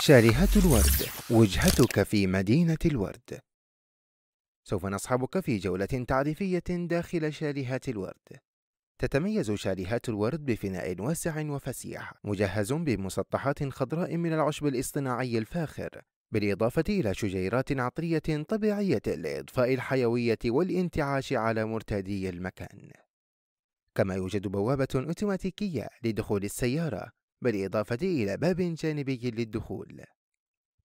شارهة الورد وجهتك في مدينة الورد سوف نصحبك في جولة تعريفية داخل شارهة الورد تتميز شاليهات الورد بفناء واسع وفسيح مجهز بمسطحات خضراء من العشب الاصطناعي الفاخر بالإضافة إلى شجيرات عطرية طبيعية لإضفاء الحيوية والانتعاش على مرتادي المكان كما يوجد بوابة أوتوماتيكية لدخول السيارة بالإضافة إلى باب جانبي للدخول.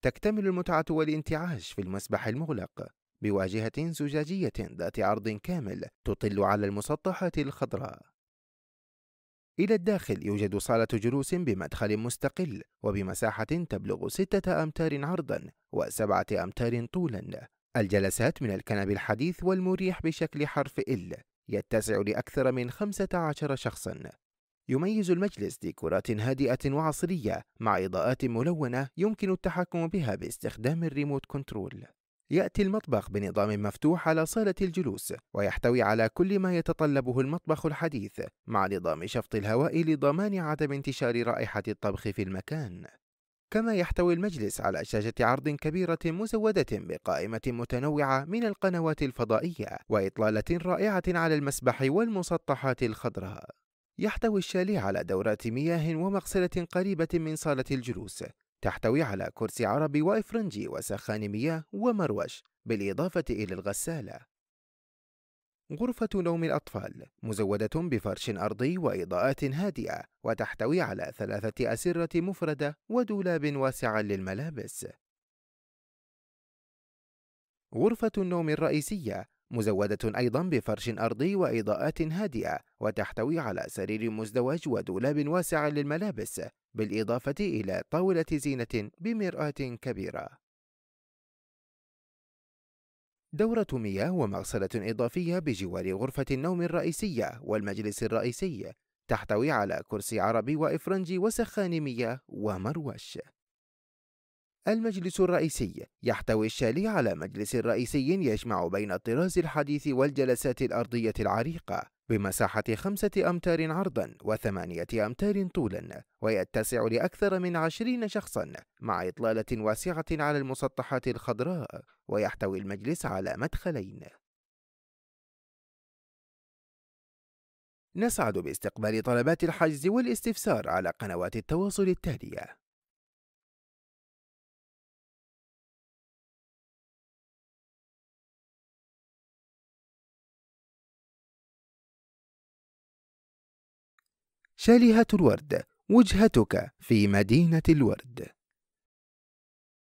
تكتمل المتعة والانتعاش في المسبح المغلق بواجهة زجاجية ذات عرض كامل تطل على المسطحات الخضراء. إلى الداخل يوجد صالة جلوس بمدخل مستقل وبمساحة تبلغ ستة أمتار عرضا وسبعة أمتار طولا. الجلسات من الكنب الحديث والمريح بشكل حرف إل يتسع لأكثر من 15 شخصا يميز المجلس ديكورات هادئة وعصرية مع إضاءات ملونة يمكن التحكم بها باستخدام الريموت كنترول. يأتي المطبخ بنظام مفتوح على صالة الجلوس ويحتوي على كل ما يتطلبه المطبخ الحديث مع نظام شفط الهواء لضمان عدم انتشار رائحة الطبخ في المكان. كما يحتوي المجلس على شاشة عرض كبيرة مزودة بقائمة متنوعة من القنوات الفضائية وإطلالة رائعة على المسبح والمسطحات الخضراء. يحتوي الشاليه على دورات مياه ومغسلة قريبة من صالة الجلوس تحتوي على كرسي عربي وإفرنجي وسخان مياه ومروش بالإضافة إلى الغسالة غرفة نوم الأطفال مزودة بفرش أرضي وإضاءات هادئة وتحتوي على ثلاثة أسرة مفردة ودولاب واسع للملابس غرفة النوم الرئيسية مزودة أيضا بفرش أرضي وإضاءات هادئة وتحتوي على سرير مزدوج ودولاب واسع للملابس بالإضافة إلى طاولة زينة بمرآة كبيرة دورة مياه ومغسلة إضافية بجوار غرفة النوم الرئيسية والمجلس الرئيسي تحتوي على كرسي عربي وإفرنجي وسخان مياه ومروش المجلس الرئيسي يحتوي الشالي على مجلس رئيسي يجمع بين الطراز الحديث والجلسات الأرضية العريقة بمساحة خمسة أمتار عرضا وثمانية أمتار طولا ويتسع لأكثر من عشرين شخصا مع إطلالة واسعة على المسطحات الخضراء ويحتوي المجلس على مدخلين نسعد باستقبال طلبات الحجز والاستفسار على قنوات التواصل التالية شالهة الورد وجهتك في مدينة الورد